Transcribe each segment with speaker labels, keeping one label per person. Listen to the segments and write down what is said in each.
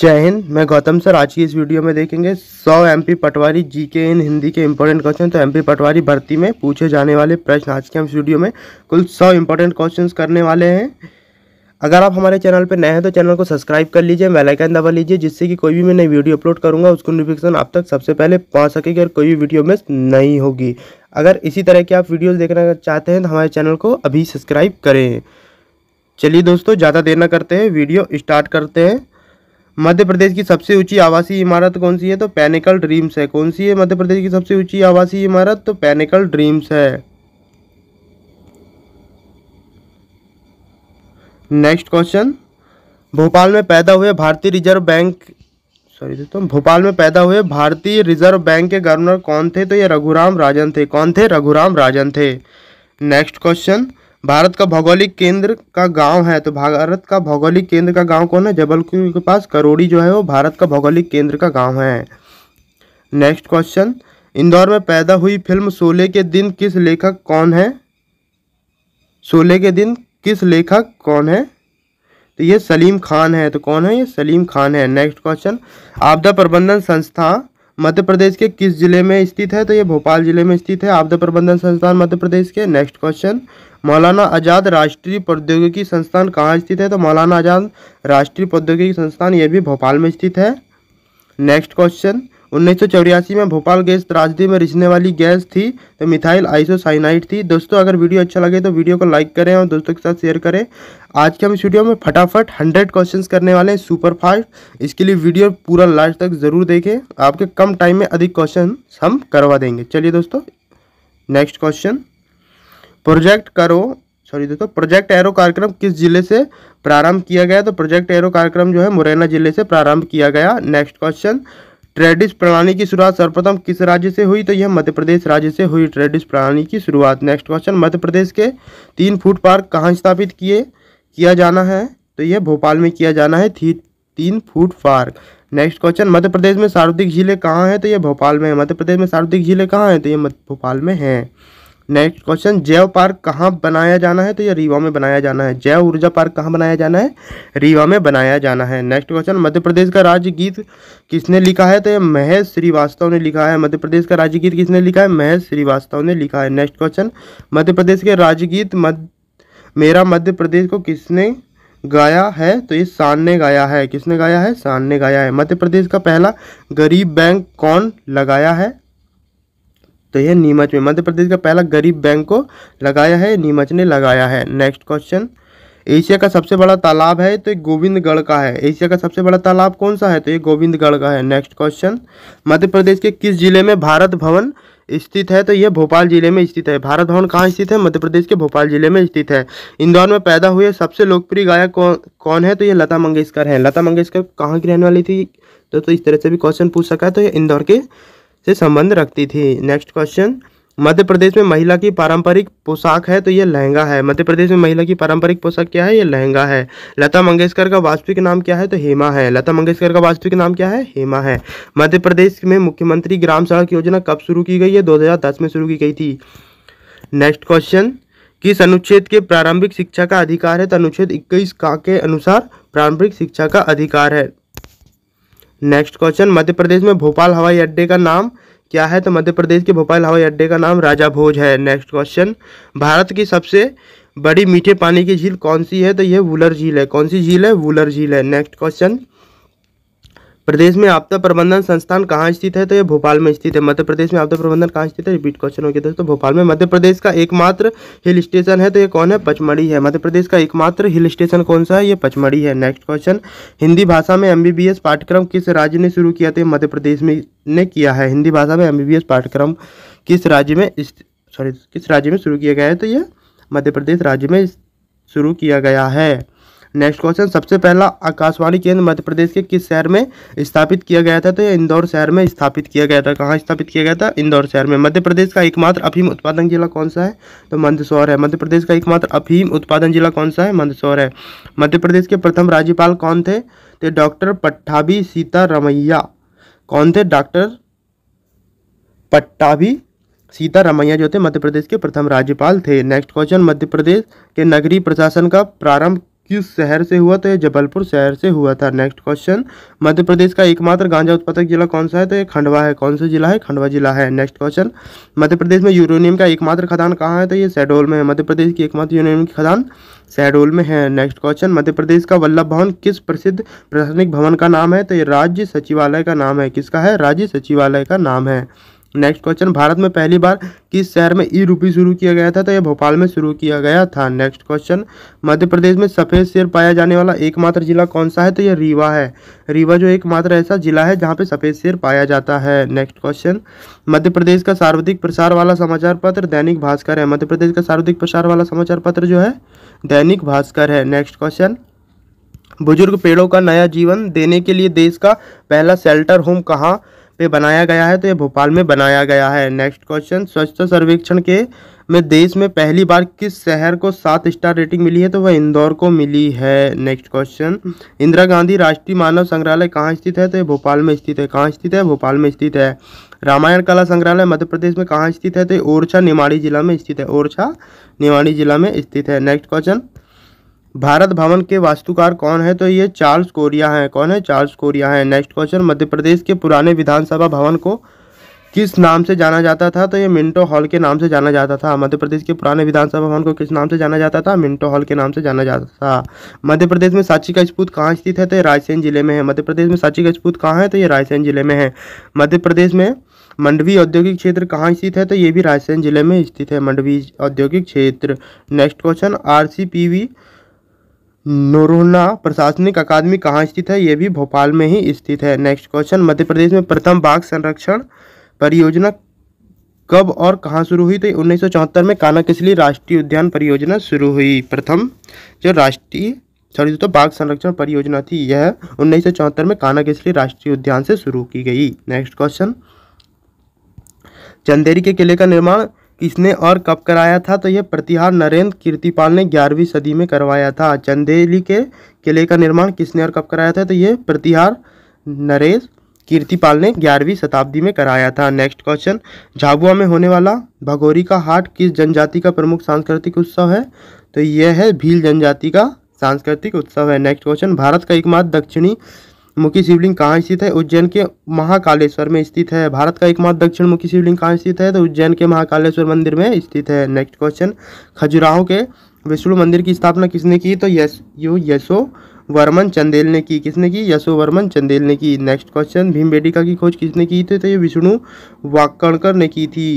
Speaker 1: जय हिंद मैं गौतम सर आज की इस वीडियो में देखेंगे 100 MP Patwari GK in Hindi के इम्पोर्टेंट क्वेश्चन तो एमपी पटवारी भर्ती में पूछे जाने वाले प्रश्न आज के हम इस वीडियो में कुल 100 इंपॉर्टेंट क्वेश्चंस करने वाले हैं अगर आप हमारे चैनल पर नए हैं तो चैनल को सब्सक्राइब कर लीजिए वेलाइकन दबा लीजिए जिससे कि कोई भी मैं नई वीडियो अपलोड करूँगा उसको नोटिफिकेशन आप तक सबसे पहले पहुँच सकेगी और कोई भी वीडियो मिस नहीं होगी अगर इसी तरह की आप वीडियोज़ देखना चाहते हैं तो हमारे चैनल को अभी सब्सक्राइब करें चलिए दोस्तों ज़्यादा देर ना करते हैं वीडियो स्टार्ट करते हैं मध्य प्रदेश की सबसे ऊंची आवासीय इमारत कौन सी है तो पैनिकल ड्रीम्स है कौन सी है मध्य प्रदेश की सबसे ऊंची आवासीय इमारत तो पैनिकल ड्रीम्स है नेक्स्ट क्वेश्चन भोपाल में पैदा हुए भारतीय रिजर्व बैंक सॉरी दोस्तों भोपाल में पैदा हुए भारतीय रिजर्व बैंक के गवर्नर कौन थे तो ये रघुराम राजन थे कौन थे रघुराम राजन थे नेक्स्ट क्वेश्चन भारत का भौगोलिक केंद्र का गांव है तो भारत का भौगोलिक केंद्र का गांव कौन है जबलपुर के पास करोड़ी जो है वो भारत का भौगोलिक केंद्र का गांव है नेक्स्ट क्वेश्चन इंदौर में पैदा हुई फिल्म सोले के दिन किस लेखक कौन है सोले के दिन किस लेखक कौन है तो ये सलीम खान है तो कौन है ये सलीम खान है नेक्स्ट क्वेश्चन आपदा प्रबंधन संस्था मध्य प्रदेश के किस जिले में स्थित है तो ये भोपाल जिले में स्थित है आपदा प्रबंधन संस्थान मध्य प्रदेश के नेक्स्ट क्वेश्चन मौलाना आज़ाद राष्ट्रीय प्रौद्योगिकी संस्थान कहाँ स्थित है तो मौलाना आज़ाद राष्ट्रीय प्रौद्योगिकी संस्थान ये भी भोपाल में स्थित है नेक्स्ट क्वेश्चन उन्नीस में भोपाल गैस त्रासदी में रिछने वाली गैस थी तो मिथाइल आइसोसाइनाइड थी दोस्तों अगर वीडियो अच्छा लगे तो वीडियो को लाइक करें और दोस्तों के साथ शेयर करें आज के हम इस वीडियो में फटाफट हंड्रेड क्वेश्चन करने वाले हैं सुपर फास्ट इसके लिए वीडियो पूरा लास्ट तक ज़रूर देखें आपके कम टाइम में अधिक क्वेश्चन हम करवा देंगे चलिए दोस्तों नेक्स्ट क्वेश्चन प्रोजेक्ट करो सॉरी दोस्तों प्रोजेक्ट एरो कार्यक्रम किस जिले से प्रारंभ किया गया तो प्रोजेक्ट एरो कार्यक्रम जो है मुरैना जिले से प्रारंभ किया गया नेक्स्ट क्वेश्चन ट्रेडिस प्रणाली की शुरुआत सर्वप्रथम किस राज्य से हुई तो यह मध्य प्रदेश राज्य से हुई ट्रेडिस प्रणाली की शुरुआत नेक्स्ट क्वेश्चन मध्य प्रदेश के तीन फूड पार्क कहाँ स्थापित किए किया जाना है तो यह भोपाल में किया जाना है थी तीन food park next question Madhya Pradesh में सार्वधिक झीलें कहाँ हैं तो यह भोपाल में है मध्य प्रदेश में सार्वधिक झीलें कहाँ हैं तो ये भोपाल में हैं नेक्स्ट क्वेश्चन जैव पार्क कहाँ बनाया जाना है तो ये रीवा में बनाया जाना है जैव ऊर्जा पार्क कहाँ बनाया जाना है रीवा में बनाया जाना है नेक्स्ट क्वेश्चन मध्य प्रदेश का राज्य गीत किसने लिखा है तो ये महेश श्रीवास्तव ने लिखा है मध्य प्रदेश का राज्य गीत किसने लिखा है महेश श्रीवास्तव ने लिखा है नेक्स्ट क्वेश्चन मध्य प्रदेश के राज्य गीत मध्य मेरा मध्य प्रदेश को किसने गाया है तो ये शान ने गाया है किसने गाया है शान ने गाया है मध्य प्रदेश का पहला गरीब बैंक कौन लगाया है तो यह नीमच में मध्य प्रदेश का पहला गरीब बैंक को लगाया है नीमच ने लगाया है नेक्स्ट क्वेश्चन एशिया का सबसे बड़ा तालाब है तो ये गोविंदगढ़ का है एशिया का सबसे बड़ा तालाब कौन सा है तो ये गोविंदगढ़ का है नेक्स्ट क्वेश्चन मध्य प्रदेश के किस जिले में भारत भवन स्थित है तो यह भोपाल जिले में स्थित है भारत भवन कहाँ स्थित है मध्य प्रदेश के भोपाल जिले में स्थित है इंदौर में पैदा हुए सबसे लोकप्रिय गायक कौन कौन है तो ये लता मंगेशकर है लता मंगेशकर कहाँ की रहने वाली थी तो, तो इस तरह से भी क्वेश्चन पूछ सका है तो ये इंदौर के से संबंध रखती थी नेक्स्ट क्वेश्चन मध्य प्रदेश में महिला की पारंपरिक पोशाक है तो यह लहंगा है मध्य प्रदेश में महिला की पारंपरिक पोशाक क्या है यह लहंगा है लता मंगेशकर का वास्तविक नाम क्या है तो हेमा है लता मंगेशकर का वास्तविक नाम क्या है हेमा है मध्य प्रदेश में मुख्यमंत्री ग्राम सड़क योजना कब शुरू की गई है दो में शुरू की गई थी नेक्स्ट क्वेश्चन किस अनुच्छेद के प्रारंभिक शिक्षा का अधिकार है तो अनुच्छेद इक्कीस का के अनुसार प्रारंभिक शिक्षा का अधिकार है नेक्स्ट क्वेश्चन मध्य प्रदेश में भोपाल हवाई अड्डे का नाम क्या है तो मध्य प्रदेश के भोपाल हवाई अड्डे का नाम राजा भोज है नेक्स्ट क्वेश्चन भारत की सबसे बड़ी मीठे पानी की झील कौन सी है तो यह वुलर झील है कौन सी झील है वुलर झील है नेक्स्ट क्वेश्चन प्रदेश में आपदा प्रबंधन संस्थान कहाँ स्थित है तो ये भोपाल में स्थित है मध्य प्रदेश में आपदा प्रबंधन कहाँ स्थित है रिपीट क्वेश्चन हो गया दोस्तों भोपाल में मध्य प्रदेश का एकमात्र हिल स्टेशन है तो ये कौन है पचमढ़ी है मध्य प्रदेश का एकमात्र हिल स्टेशन कौन सा है ये पचमढ़ी है नेक्स्ट क्वेश्चन हिंदी भाषा में एम पाठ्यक्रम किस राज्य ने शुरू किया तो मध्य प्रदेश में ने किया है हिंदी भाषा में एम पाठ्यक्रम किस राज्य में सॉरी किस राज्य में शुरू किया गया है तो ये मध्य प्रदेश राज्य में शुरू किया गया है नेक्स्ट क्वेश्चन सबसे पहला आकाशवाणी केंद्र मध्य प्रदेश के किस शहर में स्थापित किया गया था तो यह इंदौर शहर में स्थापित किया गया था कहाँ स्थापित किया गया था इंदौर शहर में मध्य प्रदेश का एकमात्र अफीम उत्पादन जिला कौन सा है तो मंदसौर है मध्य प्रदेश का एकमात्र अफीम उत्पादन जिला कौन सा है मंदसौर है मध्य प्रदेश के प्रथम राज्यपाल कौन थे तो डॉक्टर पट्टाभी सीतारमैया कौन थे डॉक्टर पट्टाभी रमैया जो थे मध्य प्रदेश के प्रथम राज्यपाल थे नेक्स्ट क्वेश्चन मध्य प्रदेश के नगरीय प्रशासन का प्रारंभ किस शहर से हुआ तो ये जबलपुर शहर से हुआ था नेक्स्ट क्वेश्चन मध्य प्रदेश का एकमात्र गांजा उत्पादक जिला कौन सा है तो ये खंडवा है कौन सा जिला है खंडवा जिला है नेक्स्ट क्वेश्चन मध्य प्रदेश में यूरेनियम का एकमात्र खदान कहाँ है तो ये शहडोल में है मध्य प्रदेश की एकमात्र यूरेनियम की खदान शहडोल में है नेक्स्ट क्वेश्चन मध्य प्रदेश का वल्लभ भवन किस प्रसिद्ध प्रशासनिक भवन का नाम है तो ये राज्य सचिवालय का नाम है किसका है राज्य सचिवालय का नाम है नेक्स्ट क्वेश्चन भारत में पहली बार किस शहर में ई रूपी शुरू किया गया था तो यह भोपाल में शुरू किया गया था नेक्स्ट क्वेश्चन मध्य प्रदेश में सफ़ेद शेर पाया जाने वाला एकमात्र जिला कौन सा है तो यह रीवा है रीवा जो एकमात्र ऐसा जिला है जहां पे सफ़ेद शेर पाया जाता है नेक्स्ट क्वेश्चन मध्य प्रदेश का सार्वधिक प्रसार वाला समाचार पत्र दैनिक भास्कर है मध्य प्रदेश का सार्वधिक प्रसार वाला समाचार पत्र जो है दैनिक भास्कर है नेक्स्ट क्वेश्चन बुजुर्ग पेड़ों का नया जीवन देने के लिए देश का पहला शेल्टर होम कहाँ पे बनाया गया है तो ये भोपाल में बनाया गया है नेक्स्ट क्वेश्चन स्वच्छता सर्वेक्षण के में देश में पहली बार किस शहर को सात स्टार रेटिंग मिली है तो वह इंदौर को मिली है नेक्स्ट क्वेश्चन इंदिरा गांधी राष्ट्रीय मानव संग्रहालय कहाँ स्थित है तो ये भोपाल में स्थित है कहाँ स्थित है भोपाल में स्थित है रामायण कला संग्रहालय मध्य प्रदेश में कहाँ स्थित है तो ओरछा निवाड़ी जिला में स्थित है ओरछा निवाड़ी जिला में स्थित है नेक्स्ट क्वेश्चन भारत भवन के वास्तुकार कौन है तो ये चार्ल्स कोरिया है कौन है चार्ल्स कोरिया है नेक्स्ट क्वेश्चन मध्य प्रदेश के पुराने विधानसभा भवन को किस नाम से जाना जाता था तो ये मिंटो हॉल के नाम से जाना जाता था मध्य प्रदेश के पुराने विधानसभा भवन को किस नाम से जाना जाता था मिंटो हॉल के नाम से जाना जाता था मध्य प्रदेश में साची का स्पूत कहाँ स्थित है तो ये रायसेन जिले में है मध्य प्रदेश में साची का स्पूत कहाँ है तो ये रायसेन जिले में है मध्य प्रदेश में मंडवी औद्योगिक क्षेत्र कहाँ स्थित है तो ये भी रायसेन जिले में स्थित है मंडवी औद्योगिक क्षेत्र next question R C P V Noronha प्रशासनिक अकादमी कहाँ स्थित है ये भी भोपाल में ही स्थित है नेक्स्ट क्वेश्चन मध्य प्रदेश में प्रथम बाघ संरक्षण परियोजना कब और कहाँ शुरू हुई तो उन्नीस में काना किसली राष्ट्रीय उद्यान परियोजना शुरू हुई प्रथम जो राष्ट्रीय सॉरी दोस्तों बाघ संरक्षण परियोजना थी यह उन्नीस में काना किसली राष्ट्रीय उद्यान से शुरू की गई नेक्स्ट क्वेश्चन चंदेरी के किले का निर्माण किसने और कब कराया था तो यह प्रतिहार नरेंद्र कीर्तिपाल ने ग्यारहवीं सदी में करवाया था चंदेली के किले का निर्माण किसने और कब कराया था तो यह प्रतिहार नरेश कीर्तिपाल ने ग्यारहवीं शताब्दी में कराया था नेक्स्ट क्वेश्चन झाबुआ में होने वाला भगोरी का हाट किस जनजाति का प्रमुख सांस्कृतिक उत्सव है तो यह है भील जनजाति का सांस्कृतिक उत्सव है नेक्स्ट क्वेश्चन भारत का एकमात्र दक्षिणी मुखी शिवलिंग कहाँ स्थित है उज्जैन के महाकालेश्वर में स्थित है भारत का एकमात्र दक्षिण मुखी शिवलिंग कहाँ स्थित है तो उज्जैन के महाकालेश्वर मंदिर में स्थित है नेक्स्ट क्वेश्चन खजुराहो के विष्णु मंदिर की स्थापना किसने की तो यश यू यशो वर्मन चंदेल ने की किसने की यशो वर्मन चंदेल ने की नेक्स्ट क्वेश्चन भीमबेटिका की खोज किसने की थी तो ये विष्णु वाकणकर ने की थी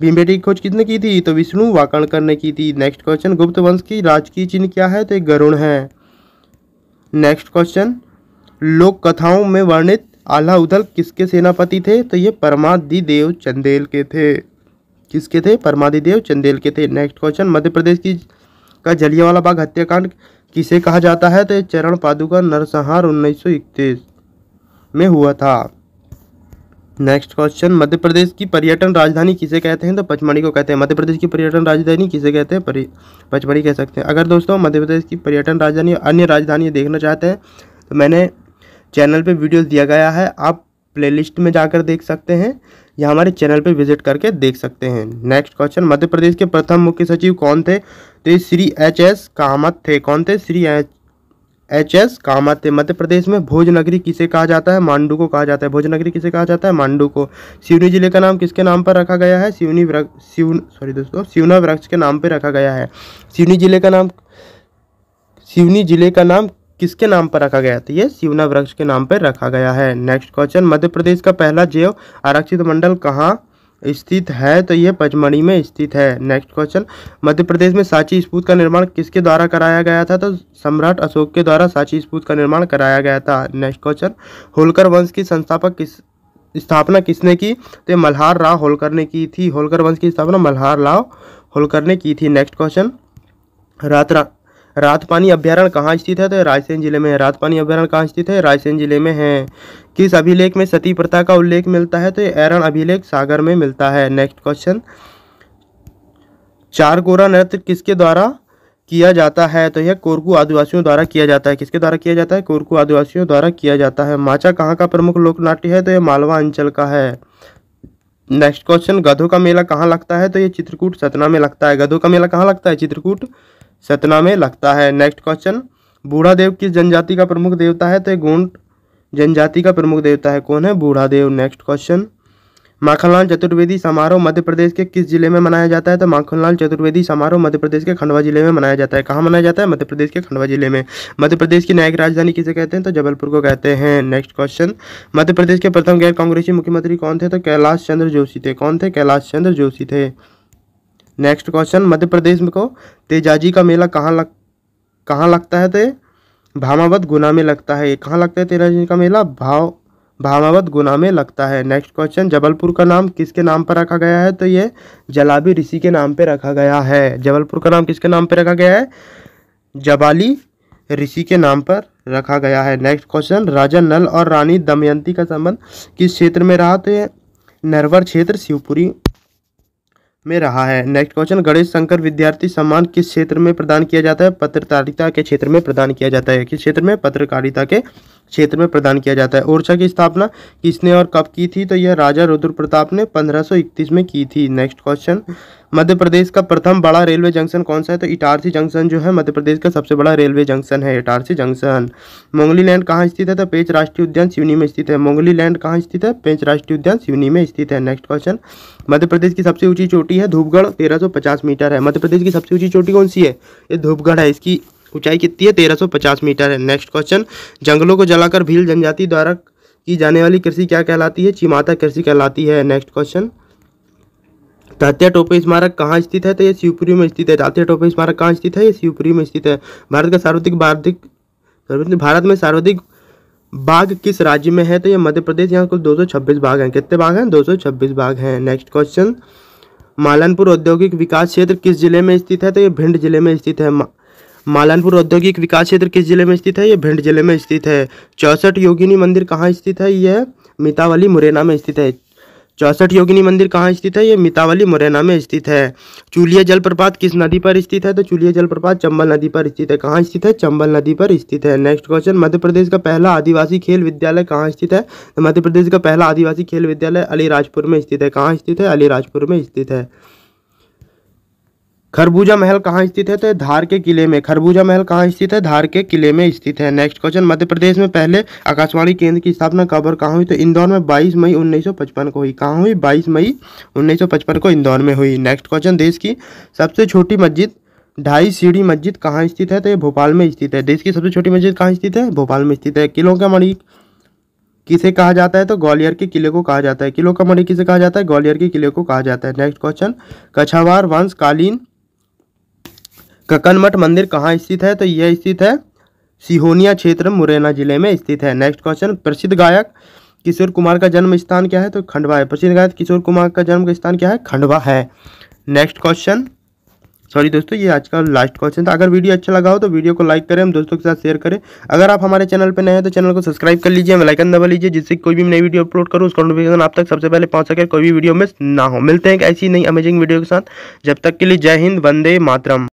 Speaker 1: भीमबेटी की खोज किसने की थी तो विष्णु वाकणकर ने की थी नेक्स्ट क्वेश्चन गुप्त वंश की राजकीय चिन्ह क्या है तो ये गरुण है नेक्स्ट क्वेश्चन लोक कथाओं में वर्णित आल्हा उदल किसके सेनापति थे तो ये परमादि देव चंदेल के थे किसके थे परमादि देव चंदेल के थे नेक्स्ट क्वेश्चन मध्य प्रदेश की का जलियावाला बाग हत्याकांड किसे कहा जाता है तो चरण पादुका नरसंहार उन्नीस में हुआ था नेक्स्ट क्वेश्चन मध्य प्रदेश की पर्यटन राजधानी किसे कहते हैं तो पचमढ़ी को कहते हैं मध्य प्रदेश की पर्यटन राजधानी किसे कहते हैं पचमढ़ी कह सकते हैं अगर दोस्तों मध्य प्रदेश की पर्यटन राजधानी अन्य राजधानी देखना चाहते हैं तो मैंने चैनल पे वीडियोस दिया गया है आप प्लेलिस्ट में जाकर देख सकते हैं या हमारे चैनल पर विजिट करके देख सकते हैं नेक्स्ट क्वेश्चन मध्य प्रदेश के प्रथम मुख्य सचिव कौन थे तो ये श्री एच एस कामत थे कौन थे Shri H H S Kamath थे मध्य प्रदेश में भोजनगरी किसे कहा जाता है मांडू को कहा जाता है भोजनगरी किसे कहा जाता है मांडू को सिवनी जिले का नाम किसके नाम पर रखा गया है सिवनी वृक्ष सॉरी दोस्तों सिवना वृक्ष के नाम पर रखा गया है सिवनी जिले का नाम सिवनी जिले का नाम किसके नाम पर रखा गया था तो ये सिवना वृक्ष के नाम पर रखा गया है नेक्स्ट क्वेश्चन मध्य प्रदेश का पहला जैव आरक्षित मंडल कहाँ स्थित है तो ये पचमढ़ी में स्थित है नेक्स्ट क्वेश्चन मध्य प्रदेश में साची स्पूत का निर्माण किसके द्वारा कराया गया था तो सम्राट अशोक के द्वारा साची स्पूत का निर्माण कराया गया था नेक्स्ट क्वेश्चन होलकर वंश की संस्थापक किस स्थापना किसने की तो मल्हार राव होलकर ने की थी होलकर वंश की स्थापना मल्हार राव होलकर ने की थी नेक्स्ट क्वेश्चन रात पानी अभ्यारण कहाँ स्थित है तो रायसेन जिले में रात पानी अभ्यारण कहाँ स्थित है रायसेन जिले में है किस अभिलेख में सती प्रथा का उल्लेख मिलता है तो एरण अभिलेख सागर में मिलता है नेक्स्ट क्वेश्चन चार गोरा नृत्य किसके द्वारा किया जाता है तो यह कोरकू आदिवासियों द्वारा किया जाता है किसके द्वारा किया जाता है कोरकू आदिवासियों द्वारा किया जाता है माचा कहाँ का प्रमुख लोकनाट्य है तो यह मालवा अंचल का है नेक्स्ट क्वेश्चन गधों का मेला कहाँ लगता है तो यह चित्रकूट सतना में लगता है गधों का मेला कहाँ लगता है चित्रकूट सतना में लगता है नेक्स्ट क्वेश्चन बूढ़ा देव किस जनजाति का प्रमुख देवता है तो गोंड जनजाति का प्रमुख देवता है कौन है बूढ़ा देव नेक्स्ट क्वेश्चन माखनलाल चतुर्वेदी समारोह मध्य प्रदेश के किस जिले में मनाया जाता है तो माखनलाल चतुर्वेदी समारोह मध्य प्रदेश के खंडवा जिले में मनाया जाता है कहाँ मनाया जाता है मध्य प्रदेश के खंडवा जिले में मध्य प्रदेश की न्यायिक राजधानी किसे कहते हैं तो जबलपुर को कहते हैं नेक्स्ट क्वेश्चन मध्य प्रदेश के प्रथम गैर कांग्रेसी मुख्यमंत्री कौन थे तो कैलाश चंद्र जोशी थे कौन थे कैलाश चंद्र जोशी थे नेक्स्ट क्वेश्चन मध्य प्रदेश में को तेजाजी का मेला कहाँ लग कहाँ लगता है तो भामावत गुना में लगता है कहाँ लगता है तेजाजी का मेला भाव भामावत गुना में लगता है नेक्स्ट क्वेश्चन जबलपुर का नाम किसके नाम पर रखा गया है तो ये जलाबी ऋषि के नाम पर रखा गया है जबलपुर का नाम किसके नाम पर रखा गया है जबाली ऋषि के नाम पर रखा गया है नेक्स्ट क्वेश्चन राजा नल और रानी दमयंती का संबंध किस क्षेत्र में रहा तो ये नरवर क्षेत्र शिवपुरी में रहा है नेक्स्ट क्वेश्चन गणेश शंकर विद्यार्थी सम्मान किस क्षेत्र में प्रदान किया जाता है पत्रकारिता के क्षेत्र में प्रदान किया जाता है किस क्षेत्र में पत्रकारिता के क्षेत्र में प्रदान किया जाता है ओरछा की स्थापना किसने और कब की थी तो यह राजा रुद्र प्रताप ने पंद्रह में की थी नेक्स्ट क्वेश्चन मध्य प्रदेश का प्रथम बड़ा रेलवे जंक्शन कौन सा है तो इटारसी जंक्शन जो है मध्य प्रदेश का सबसे बड़ा रेलवे जंक्शन है इटारसी जंक्शन मोंगली लैंड कहाँ स्थित है तो पेंच राष्ट्रीय उद्यान सिवनी में स्थित है मोंगली लैंड कहाँ स्थित है पेंच राष्ट्रीय उद्यान सिवनी में स्थित है नेक्स्ट क्वेश्चन मध्य प्रदेश की सबसे ऊंची चोटी है धूपगढ़ तेरह मीटर है मध्य प्रदेश की सबसे ऊंची चोटी कौन सी है ये धूपगढ़ है इसकी ऊंचाई कितनी है तेरह मीटर है नेक्स्ट क्वेश्चन जंगलों को जलाकर भील जनजाति द्वारा की जाने वाली कृषि क्या कहलाती है चिमाता कृषि कहलाती है नेक्स्ट क्वेश्चन तात्या टोपे स्मारक कहाँ स्थित है तो ये शिवपुरी में स्थित है तात्या टोपे स्मारक कहाँ स्थित है ये शिवपुरी में स्थित है भारत का सार्वधिक भारतीय भारत में सर्वाधिक बाघ किस राज्य में है तो ये मध्य प्रदेश यहाँ कुल छब्बीस बाघ हैं कितने बाघ हैं छब्बीस बाघ हैं नेक्स्ट क्वेश्चन मालनपुर औद्योगिक विकास क्षेत्र किस जिले में स्थित है तो ये भिंड जिले में स्थित है मालनपुर औद्योगिक विकास क्षेत्र किस जिले में स्थित है ये भिंड जिले में स्थित है चौसठ योगिनी मंदिर कहाँ स्थित है यह मितावली मुरैना में स्थित है चौसठ योगिनी मंदिर कहाँ स्थित है ये मितावली मुरैना में स्थित है चूलिया जलप्रपात किस नदी पर स्थित है तो चूलिया जलप्रपात चंबल नदी पर स्थित है कहाँ स्थित है चंबल नदी पर स्थित है नेक्स्ट क्वेश्चन मध्य प्रदेश का पहला आदिवासी खेल विद्यालय कहाँ स्थित है तो मध्य प्रदेश का पहला आदिवासी खेल विद्यालय अलीराजपुर में स्थित है कहाँ स्थित है अलीराजपुर में स्थित है खरबूजा महल कहाँ स्थित है तो धार के किले में खरबूजा महल कहाँ स्थित है धार के किले में स्थित है नेक्स्ट क्वेश्चन मध्य प्रदेश में पहले आकाशवाणी केंद्र की स्थापना कब और कहाँ हुई तो इंदौर में 22 मई 1955 को हुई कहाँ हुई 22 मई 1955 को इंदौर में हुई नेक्स्ट क्वेश्चन देश की सबसे छोटी मस्जिद ढाई सीढ़ी मस्जिद कहाँ स्थित है तो ये भोपाल में स्थित है देश की सबसे छोटी मस्जिद कहाँ स्थित है भोपाल में स्थित है किलों का मणि किसे कहा जाता है तो ग्वालियर के किले को कहा जाता है किलों का मणि किसे कहा जाता है ग्वालियर के किले को कहा जाता है नेक्स्ट क्वेश्चन कछावार वंश कालीन ककनमठ मंदिर कहाँ स्थित है तो यह स्थित है सिहोनिया क्षेत्र मुरैना जिले में स्थित है नेक्स्ट क्वेश्चन प्रसिद्ध गायक किशोर कुमार का जन्म स्थान क्या है तो खंडवा है प्रसिद्ध गायक किशोर कुमार का जन्म स्थान क्या है खंडवा है नेक्स्ट क्वेश्चन सॉरी दोस्तों ये आज का लास्ट क्वेश्चन था अगर वीडियो अच्छा लगा हो तो वीडियो को लाइक करें हम दोस्तों के साथ शेयर करें अगर आप हमारे चैनल पर नए हैं तो चैनल को सब्सक्राइब कर लीजिए हमें लाइकन दबा लीजिए जिससे कोई भी नई वीडियो अपलोड करूँ उसका नोटिफिकेशन आप तक सबसे पहले पहुंच सके कोई भी वीडियो मिस ना हो मिलते हैं एक ऐसी नई अमेजिंग वीडियो के साथ जब तक के लिए जय हिंद वंदे मातरम